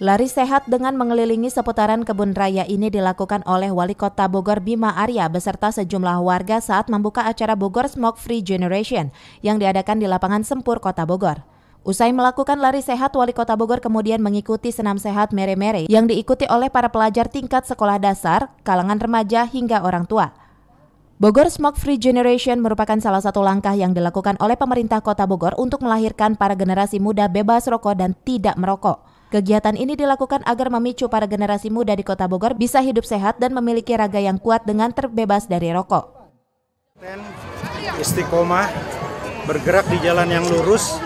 Lari sehat dengan mengelilingi seputaran kebun raya ini dilakukan oleh Wali Kota Bogor Bima Arya beserta sejumlah warga saat membuka acara Bogor Smoke Free Generation yang diadakan di lapangan Sempur Kota Bogor. Usai melakukan lari sehat, Wali Kota Bogor kemudian mengikuti senam sehat mere-mere yang diikuti oleh para pelajar tingkat sekolah dasar, kalangan remaja hingga orang tua. Bogor Smoke Free Generation merupakan salah satu langkah yang dilakukan oleh pemerintah Kota Bogor untuk melahirkan para generasi muda bebas rokok dan tidak merokok. Kegiatan ini dilakukan agar memicu para generasi muda di Kota Bogor bisa hidup sehat dan memiliki raga yang kuat dengan terbebas dari rokok. Istiqomah bergerak di jalan yang lurus,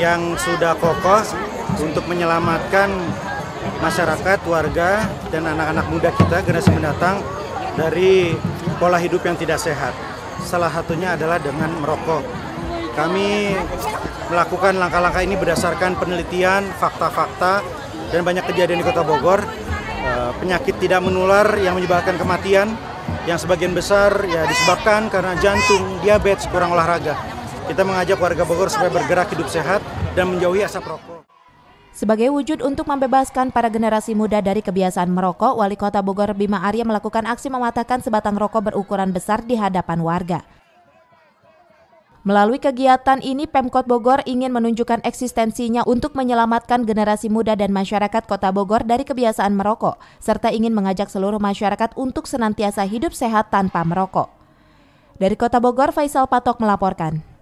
yang sudah kokoh untuk menyelamatkan masyarakat, warga, dan anak-anak muda kita generasi mendatang dari pola hidup yang tidak sehat. Salah satunya adalah dengan merokok. Kami melakukan langkah-langkah ini berdasarkan penelitian, fakta-fakta, dan banyak kejadian di Kota Bogor. Eh, penyakit tidak menular yang menyebabkan kematian, yang sebagian besar ya disebabkan karena jantung, diabetes, kurang olahraga. Kita mengajak warga Bogor supaya bergerak hidup sehat dan menjauhi asap rokok. Sebagai wujud untuk membebaskan para generasi muda dari kebiasaan merokok, Wali Kota Bogor Bima Arya melakukan aksi mematahkan sebatang rokok berukuran besar di hadapan warga. Melalui kegiatan ini, Pemkot Bogor ingin menunjukkan eksistensinya untuk menyelamatkan generasi muda dan masyarakat Kota Bogor dari kebiasaan merokok, serta ingin mengajak seluruh masyarakat untuk senantiasa hidup sehat tanpa merokok. Dari Kota Bogor, Faisal Patok melaporkan.